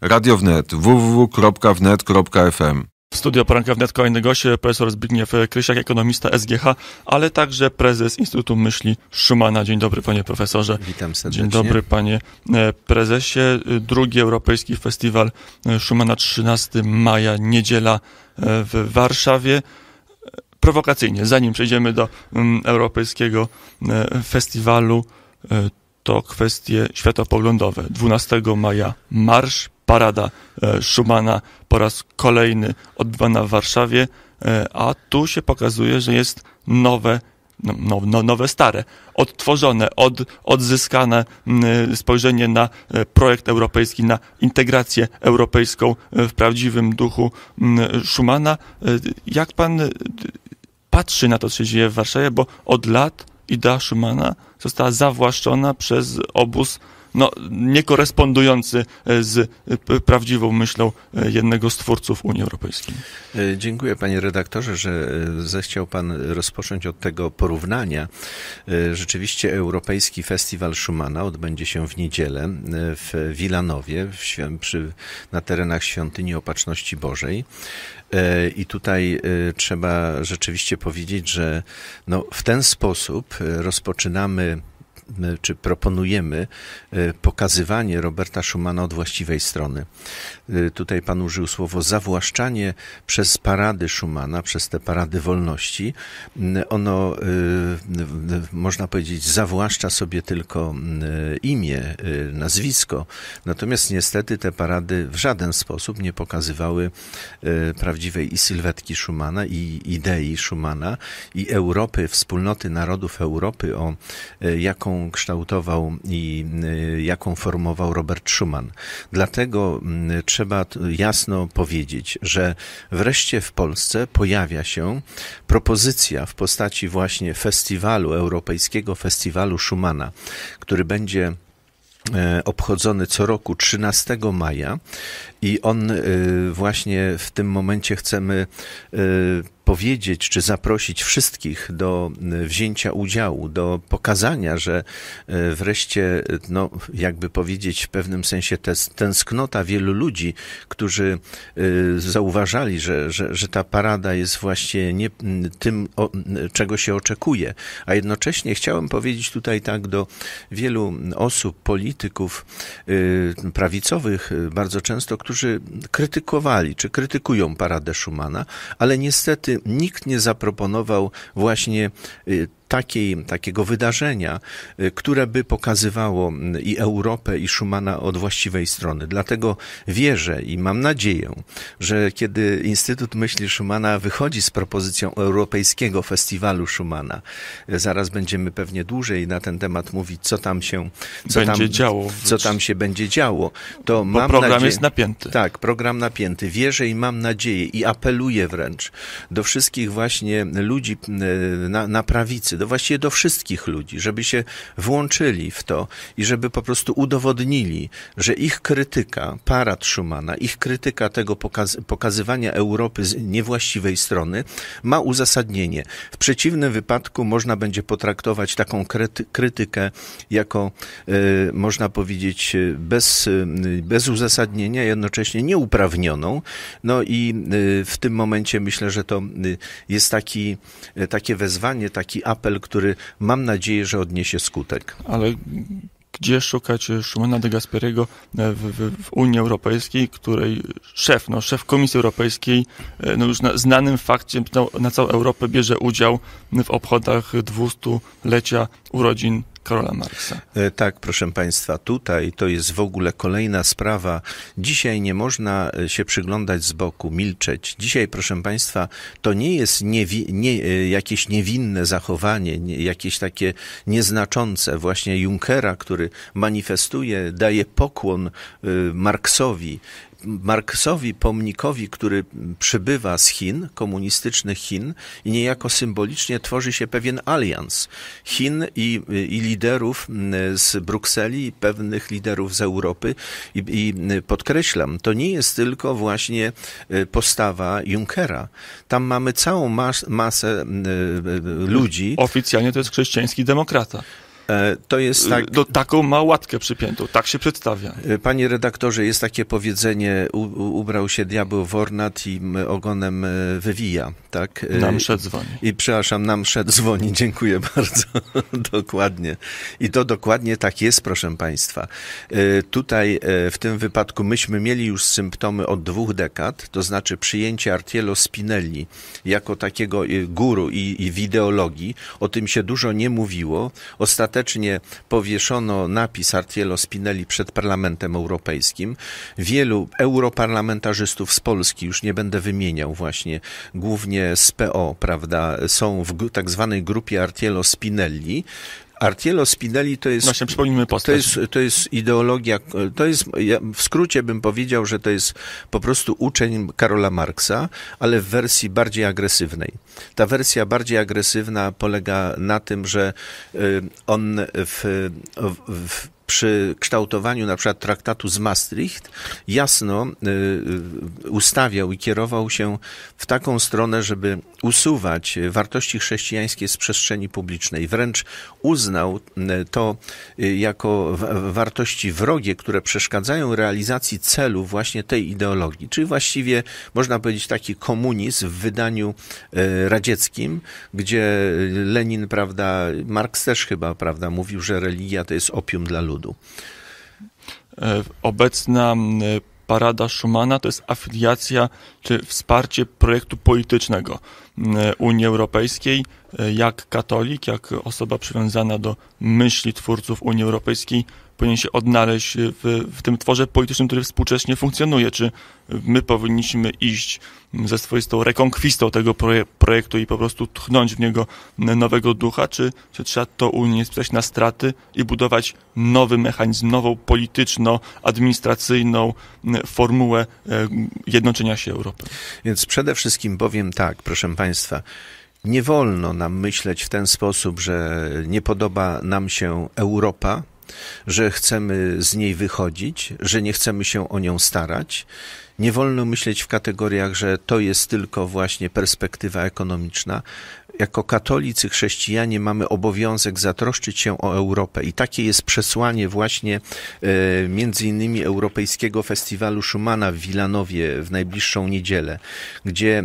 Radio Wnet, www.wnet.fm. W studio poranka wnet kolejny gość, profesor Zbigniew Krysiak, ekonomista SGH, ale także prezes Instytutu Myśli Szumana. Dzień dobry panie profesorze. Witam serdecznie. Dzień dobry panie e, prezesie. Drugi Europejski Festiwal e, Szumana 13 maja, niedziela e, w Warszawie. Prowokacyjnie, zanim przejdziemy do mm, Europejskiego Festiwalu, to kwestie światopoglądowe. 12 maja marsz parada e, Schumana po raz kolejny odbywana w Warszawie, e, a tu się pokazuje, że jest nowe no, no, no nowe, stare, odtworzone, od, odzyskane spojrzenie na e, projekt europejski, na integrację europejską w prawdziwym duchu Schumana. Jak pan patrzy na to, co się dzieje w Warszawie, bo od lat idea Schumana została zawłaszczona przez obóz no, niekorespondujący e, z e, prawdziwą myślą e, jednego z twórców Unii Europejskiej. Dziękuję panie redaktorze, że zechciał pan rozpocząć od tego porównania. Rzeczywiście Europejski Festiwal Schumana odbędzie się w niedzielę w Wilanowie, w przy, na terenach Świątyni Opatrzności Bożej. I tutaj trzeba rzeczywiście powiedzieć, że no, w ten sposób rozpoczynamy czy proponujemy e, pokazywanie Roberta Schumana od właściwej strony. E, tutaj pan użył słowo zawłaszczanie przez parady Schumana, przez te parady wolności. Mm, ono, e, można powiedzieć, zawłaszcza sobie tylko mm, imię, nazwisko. Natomiast niestety te parady w żaden sposób nie pokazywały prawdziwej i sylwetki Schumana, i idei Schumana, i Europy, wspólnoty narodów Europy, o jaką kształtował i y, jaką formował Robert Schuman. Dlatego mm, trzeba jasno powiedzieć, że wreszcie w Polsce pojawia się propozycja w postaci właśnie festiwalu, Europejskiego Festiwalu Schumana, który będzie e, obchodzony co roku 13 maja i on y, właśnie w tym momencie chcemy y, powiedzieć czy zaprosić wszystkich do y, wzięcia udziału, do pokazania, że y, wreszcie, y, no, jakby powiedzieć, w pewnym sensie tez, tęsknota wielu ludzi, którzy zauważali, że, że, że ta parada jest właśnie nie tym, o, czego się oczekuje. A jednocześnie chciałem powiedzieć tutaj tak do wielu osób, polityków prawicowych, bardzo często, którzy krytykowali czy krytykują paradę Schumana, ale niestety nikt nie zaproponował właśnie y, takiej, takiego wydarzenia, y, które by pokazywało mm, i Europę, i Schumana od właściwej strony. Dlatego wierzę i mam nadzieję, że kiedy Instytut Myśli Schumana wychodzi z propozycją Europejskiego Festiwalu Schumana, y, zaraz będziemy pewnie dłużej na ten temat mówić, co tam się co będzie tam, działo. Co tam się będzie działo. To Bo mam program nadzieję, jest napięty. Tak, program napięty. Wierzę i mam nadzieję i apeluję wręcz do wszystkich właśnie ludzi y, na, na prawicy, do właściwie do wszystkich ludzi, żeby się włączyli w to i żeby po prostu udowodnili, że ich krytyka, parat Schumana, ich krytyka tego pokaz pokazywania Europy z niewłaściwej strony ma uzasadnienie. W przeciwnym wypadku można będzie potraktować taką krytykę jako, y, można powiedzieć, e, bez, y, bez uzasadnienia, jednocześnie nieuprawnioną. No i y, w tym momencie myślę, że to jest taki, takie wezwanie, taki apel, apel, który mam nadzieję, że odniesie skutek. Ale gdzie szukać Szumana de Gasperiego e, w, w, w, Unii Europejskiej, której szef, no, szef Komisji Europejskiej, e, no już na, znanym fakcie na, na całą Europę bierze udział w obchodach 200-lecia urodzin Karola Marksa. E, tak, proszę Państwa, tutaj to jest w ogóle kolejna sprawa. Dzisiaj nie można e, się przyglądać z boku, milczeć. Dzisiaj, proszę Państwa, to nie jest niewi- nie, e, jakieś niewinne zachowanie, nie, jakieś takie nieznaczące. Właśnie Junckera, który manifestuje, daje pokłon Marksowi, Marksowi pomnikowi, który przybywa z Chin, komunistycznych Chin, i niejako symbolicznie tworzy się pewien alians Chin i, i liderów z Brukseli i pewnych liderów z Europy. I, I podkreślam, to nie jest tylko właśnie e, postawa Junckera. Tam mamy całą mas masę e, e, ludzi. Oficjalnie to jest chrześcijański demokrata. E, to jest tak... Do taką ma łatkę przypiętą, tak się przedstawia. E, panie redaktorze, jest takie powiedzenie, u, ubrał się diabeł w ornat i ogonem e, wywija, tak? Na mszę dzwoni. I przepraszam, na dzwoni, dziękuję bardzo, dokładnie. I to dokładnie tak jest, proszę Państwa. Tutaj w tym wypadku myśmy mieli już symptomy od dwóch dekad, to znaczy przyjęcie Artielo Spinelli jako takiego guru i, i wideologii. O tym się dużo nie mówiło. Ostatecznie Ostatecznie powieszono napis Artiello Spinelli przed Parlamentem Europejskim. Wielu europarlamentarzystów z Polski, już nie będę wymieniał właśnie, głównie z PO, prawda, są w tak zwanej grupie Artiello Spinelli. Artielo, Spinelli to jest... Właśnie, przypomnijmy postać. To jest, to jest ideologia, to jest, ja w skrócie bym powiedział, że to jest po prostu uczeń Karola Marksa, ale w wersji bardziej agresywnej. Ta wersja bardziej agresywna polega na tym, że y, on w, w przy kształtowaniu na przykład traktatu z Maastricht jasno y, y, ustawiał i kierował się w taką stronę, żeby usuwać wartości chrześcijańskie z przestrzeni publicznej. Wręcz uznał y, to jako wartości wrogie, które przeszkadzają realizacji celu właśnie tej ideologii. Czyli właściwie można powiedzieć taki komunizm w wydaniu radzieckim, gdzie Lenin, prawda, Marks też chyba, prawda, mówił, że religia to jest opium dla ludzi ludu. E, obecna parada Schumana to jest afiliacja czy wsparcie projektu politycznego. E, Unii Europejskiej. E, jak katolik, jak osoba przywiązana do myśli twórców Unii Europejskiej, powinien się odnaleźć w, w tym tworze politycznym, który współcześnie funkcjonuje? Czy my powinniśmy iść ze swoistą rekonkwistą tego proje projektu i po prostu tchnąć w niego nowego ducha, czy, czy trzeba to Unię spisać na straty i budować nowy mechanizm, nową polityczno-administracyjną e, formułę jednoczenia się Europy? Więc przede wszystkim powiem tak, proszę Państwa, Państwa, nie wolno nam myśleć w ten sposób, że nie podoba nam się Europa, że chcemy z niej wychodzić, że nie chcemy się o nią starać. Nie wolno myśleć w kategoriach, że to jest tylko właśnie perspektywa ekonomiczna jako katolicy, chrześcijanie mamy obowiązek zatroszczyć się o Europę i takie jest przesłanie właśnie e, między innymi Europejskiego Festiwalu Schumana w Wilanowie w najbliższą niedzielę, gdzie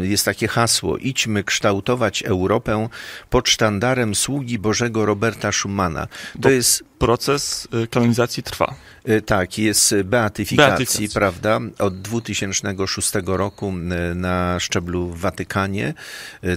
e, jest takie hasło idźmy kształtować Europę pod sztandarem sługi Bożego Roberta Schumana. To Bo... jest proces y, kanonizacji trwa. Y, tak, jest y, beatyfikacji, beatyfikacji, prawda? Od 2006 roku na szczeblu w Watykanie.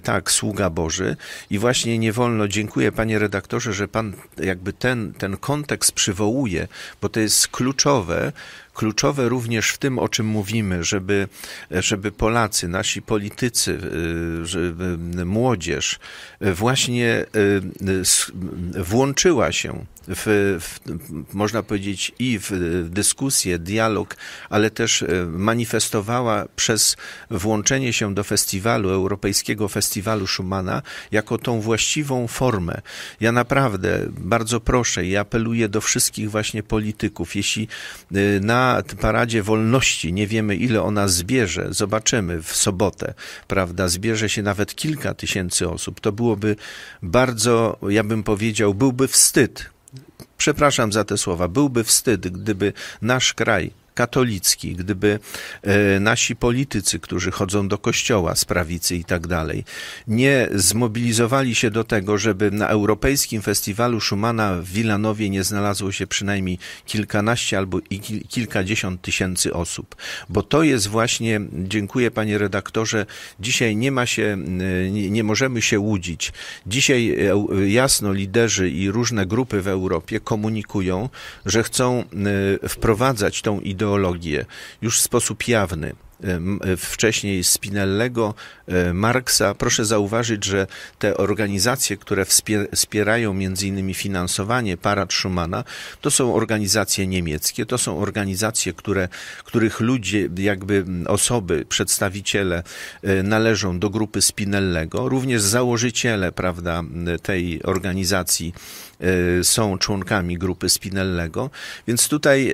Tak, sługa Boży. I właśnie nie wolno, dziękuję panie redaktorze, że pan jakby ten, ten kontekst przywołuje, bo to jest kluczowe, Kluczowe również w tym, o czym mówimy, żeby, żeby Polacy, nasi politycy, y, żeby młodzież y, właśnie y, włączyła się w, w, można powiedzieć, i w dyskusję, dialog, ale też manifestowała przez włączenie się do festiwalu, Europejskiego Festiwalu Schumana, jako tą właściwą formę. Ja naprawdę bardzo proszę i apeluję do wszystkich właśnie polityków, jeśli na paradzie wolności, nie wiemy ile ona zbierze, zobaczymy w sobotę, prawda, zbierze się nawet kilka tysięcy osób, to byłoby bardzo, ja bym powiedział, byłby wstyd, przepraszam za te słowa, byłby wstyd, gdyby nasz kraj katolicki, gdyby e, nasi politycy, którzy chodzą do kościoła z prawicy i tak dalej, nie zmobilizowali się do tego, żeby na Europejskim Festiwalu Schumana w Wilanowie nie znalazło się przynajmniej kilkanaście albo i kilkadziesiąt tysięcy osób. Bo to jest właśnie, dziękuję panie redaktorze, dzisiaj nie ma się, e, nie, nie możemy się łudzić. Dzisiaj e, jasno liderzy i różne grupy w Europie komunikują, że chcą wprowadzać tą ideę ideologię już w sposób jawny wcześniej Spinellego, Marksa. Proszę zauważyć, że te organizacje, które wspierają między innymi finansowanie parad Schumana, to są organizacje niemieckie, to są organizacje, które, których ludzie, jakby osoby, przedstawiciele e, należą do grupy Spinellego, również założyciele, prawda, tej organizacji e, są członkami grupy Spinellego, więc tutaj e,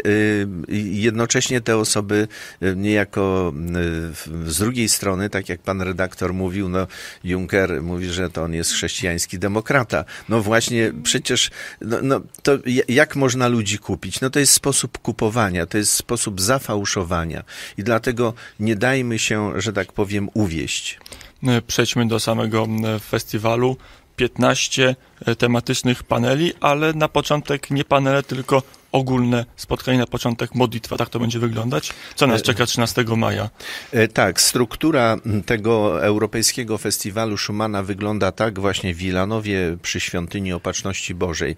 jednocześnie te osoby niejako Y, z drugiej strony, tak jak pan redaktor mówił, no, Juncker mówi, że to on jest chrześcijański demokrata. No właśnie, przecież no, no, to jak można ludzi kupić? No to jest sposób kupowania, to jest sposób zafałszowania i dlatego nie dajmy się, że tak powiem, uwieść. Y, przejdźmy do samego y, festiwalu. 15 tematycznych paneli, ale na początek nie panele, tylko ogólne spotkanie na początek, modlitwa, tak to będzie wyglądać? Co nas e, czeka 13 maja? E, tak, struktura tego Europejskiego Festiwalu Schumana wygląda tak właśnie w Wilanowie przy Świątyni Opatrzności Bożej.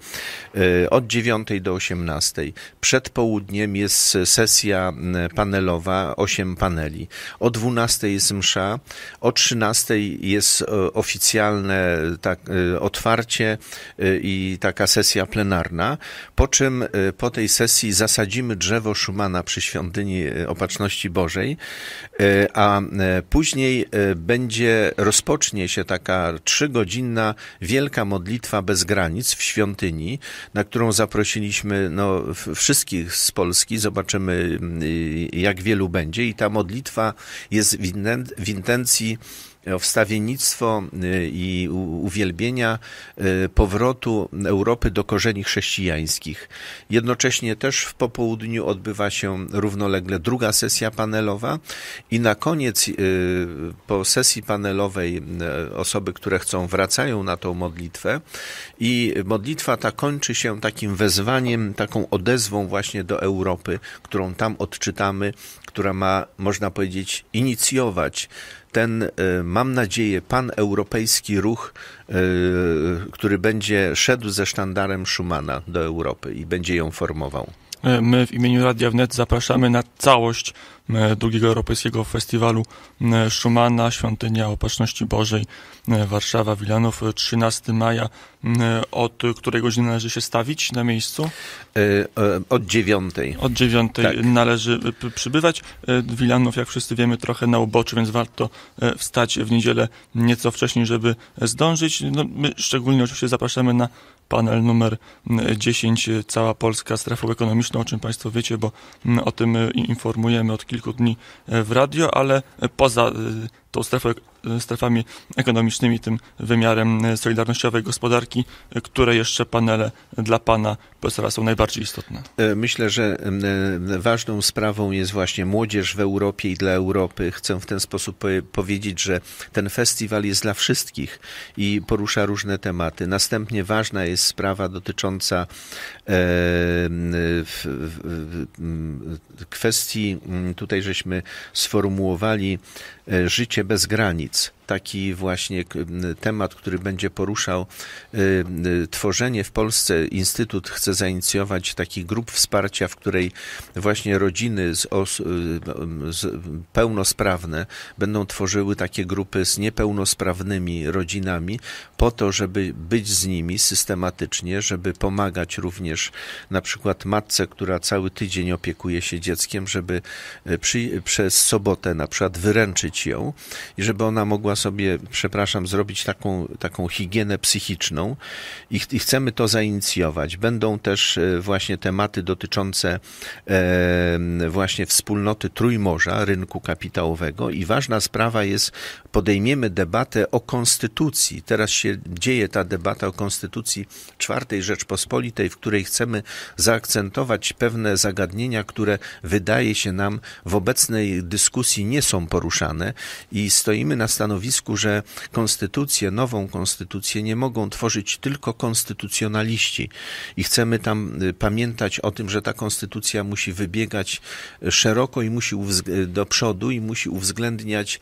E, od 9 do 18. Przed południem jest sesja panelowa, 8 paneli. O 12 jest msza, o 13 jest oficjalne tak, otwarcie i taka sesja plenarna, po czym po po tej sesji zasadzimy drzewo Szumana przy świątyni e, Opatrzności Bożej, e, a e, później będzie, rozpocznie się taka trzygodzinna wielka modlitwa bez granic w świątyni, na którą zaprosiliśmy no, wszystkich z Polski. Zobaczymy, mm, jak wielu będzie. I ta modlitwa jest w intencji wstawiennictwo y, i uwielbienia y, powrotu Europy do korzeni chrześcijańskich. Jednocześnie też w popołudniu odbywa się równolegle druga sesja panelowa i na koniec y, po sesji panelowej osoby, które chcą, wracają na tą modlitwę i modlitwa ta kończy się takim wezwaniem, taką odezwą właśnie do Europy, którą tam odczytamy, która ma, można powiedzieć, inicjować ten, y, mam nadzieję, paneuropejski ruch, y, który będzie szedł ze sztandarem Schumana do Europy i będzie ją formował? E, my w imieniu Radia Wnet zapraszamy na całość e, drugiego Europejskiego Festiwalu e, Schumana, Świątynia Opatrzności Bożej, Warszawa, Wilanów, 13 maja. Od której godziny należy się stawić na miejscu? Od dziewiątej. Od dziewiątej tak. należy przybywać. Wilanów, jak wszyscy wiemy, trochę na uboczu, więc warto wstać w niedzielę nieco wcześniej, żeby zdążyć. No, my szczególnie oczywiście zapraszamy na panel numer 10, mm, cała Polska strefą ekonomiczną, o czym Państwo wiecie, bo mm, o tym y, informujemy od kilku dni e, w radio, ale e, poza y, tą strefą, e, strefami ekonomicznymi, tym wymiarem e, solidarnościowej gospodarki, e, które jeszcze panele dla pana profesora są najbardziej istotne? Myślę, że ważną sprawą jest właśnie młodzież w Europie i dla Europy. Chcę w ten sposób powiedzieć, że ten festiwal jest dla wszystkich i porusza różne tematy. Następnie ważna jest sprawa dotycząca kwestii, tutaj żeśmy sformułowali życie bez granic taki właśnie temat, który będzie poruszał y, y, tworzenie w Polsce. Instytut chce zainicjować taki grup wsparcia, w której właśnie rodziny z os- y, z pełnosprawne będą tworzyły takie grupy z niepełnosprawnymi rodzinami po to, żeby być z nimi systematycznie, żeby pomagać również na przykład matce, która cały tydzień opiekuje się dzieckiem, żeby przy, przez sobotę na przykład wyręczyć ją i żeby ona mogła sobie, przepraszam, zrobić taką, taką higienę psychiczną i, ch i chcemy to zainicjować. Będą też e, właśnie tematy dotyczące e, właśnie wspólnoty Trójmorza, rynku kapitałowego i ważna sprawa jest, podejmiemy debatę o konstytucji. Teraz się dzieje ta debata o konstytucji czwartej Rzeczpospolitej, w której chcemy zaakcentować pewne zagadnienia, które wydaje się nam w obecnej dyskusji nie są poruszane i stoimy na stanowisku, stanowisku, że konstytucję, nową konstytucję nie mogą tworzyć tylko konstytucjonaliści i chcemy tam y, pamiętać o tym, że ta konstytucja musi wybiegać y, szeroko i musi y, do przodu i musi uwzględniać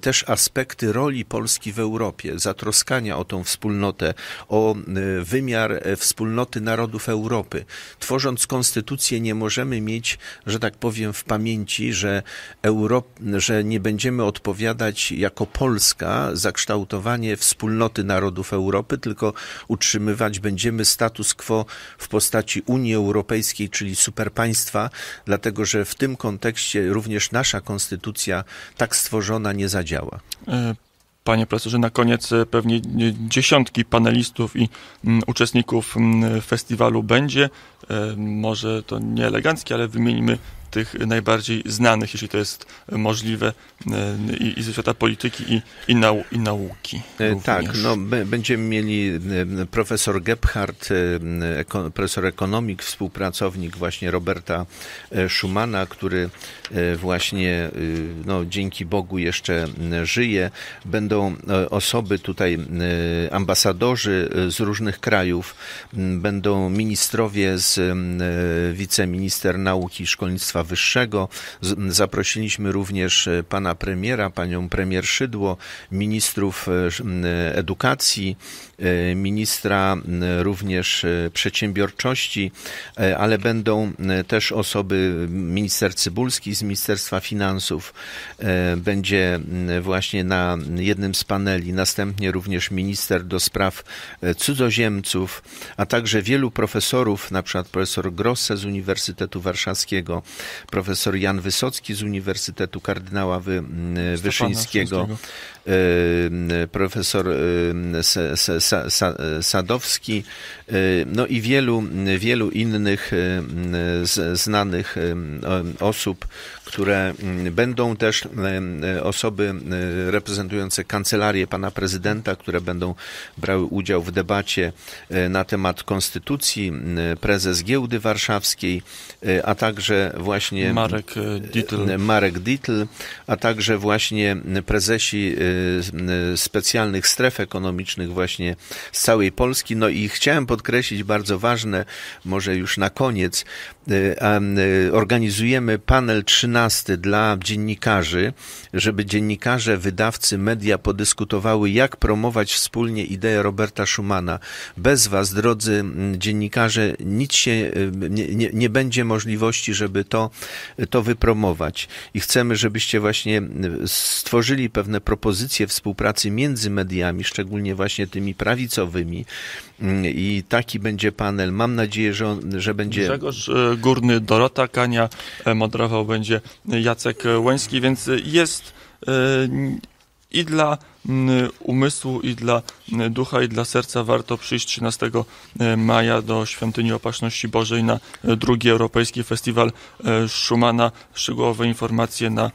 też aspekty roli Polski w Europie, zatroskania o tą wspólnotę, o wymiar wspólnoty narodów Europy. Tworząc konstytucję nie możemy mieć, że tak powiem, w pamięci, że, Europ- że nie będziemy odpowiadać jako Polska Polska zakształtowanie wspólnoty narodów Europy, tylko utrzymywać będziemy status quo w postaci Unii Europejskiej, czyli superpaństwa, dlatego że w tym kontekście również nasza konstytucja tak stworzona nie zadziała. E, panie profesorze, na koniec e, pewnie e, dziesiątki panelistów i uczestników festiwalu będzie. Może to nie eleganckie, ale wymienimy tych najbardziej znanych, jeśli to jest możliwe, e, i, i ze świata polityki i, i, nau, i nauki. E, tak, również. Tak, no, będziemy mieli e, profesor Gebhardt, profesor ekonomik, współpracownik właśnie Roberta Schumana, który właśnie no, dzięki Bogu jeszcze żyje. Będą osoby tutaj, ambasadorzy z różnych krajów, będą ministrowie z wiceminister nauki i szkolnictwa Szkolnictwa Wyższego. Zaprosiliśmy również e, pana premiera, panią premier Szydło, ministrów e, e, edukacji, E, ministra również e, przedsiębiorczości, e, ale będą też osoby, minister Cybulski z Ministerstwa Finansów będzie właśnie na jednym z paneli, następnie również minister do spraw cudzoziemców, a także wielu profesorów, na przykład profesor Grosse z Uniwersytetu Warszawskiego, profesor Jan Wysocki z Uniwersytetu Kardynała Wy, Wyszyńskiego, Y, profesor y, Sadowski, y, no i wielu, wielu innych znanych osób, które będą też osoby reprezentujące kancelarię pana prezydenta, które będą brały udział w debacie na temat konstytucji, prezes giełdy warszawskiej, a także właśnie Marek Dietl, Marek Dietl a także właśnie prezesi Y, y, specjalnych stref ekonomicznych właśnie z całej Polski. No i chciałem podkreślić bardzo ważne, może już na koniec, y, organizujemy panel 13 dla dziennikarzy, żeby dziennikarze, wydawcy, media podyskutowały, jak promować wspólnie ideę Roberta Schumana. Bez Was, drodzy mm, dziennikarze, nic się nie, nie, nie będzie możliwości, żeby to, to wypromować. I chcemy, żebyście właśnie stworzyli pewne propozycje, propozycje współpracy między mediami, szczególnie właśnie tymi prawicowymi. Mm, I taki będzie panel. Mam nadzieję, że, on, że będzie. Grzegorz e, Górny, Dorota Kania, e, moderował będzie Jacek Łęski, więc jest e, i dla Mm, umysłu i dla mm, ducha i dla serca warto przyjść 13 e, maja do Świątyni Opatrzności Bożej na e, drugi Europejski Festiwal e, Schumana. Szczegółowe informacje na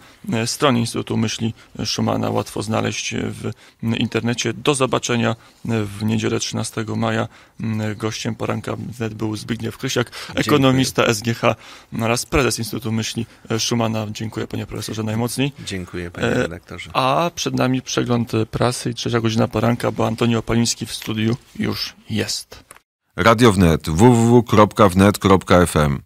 stronie Instytutu Myśli Schumana łatwo znaleźć w mm, internecie. Do zobaczenia w niedzielę 13 maja. Gościem poranka wnet był Zbigniew Krysiak, ekonomista SGH oraz prezes Instytutu Myśli Schumana. Dziękuję panie profesorze najmocniej. Dziękuję panie redaktorze. A przed nami przegląd prasy i trzecia godzina poranka, bo Antoni Opaliński w studiu już jest. Radio Wnet www.wnet.fm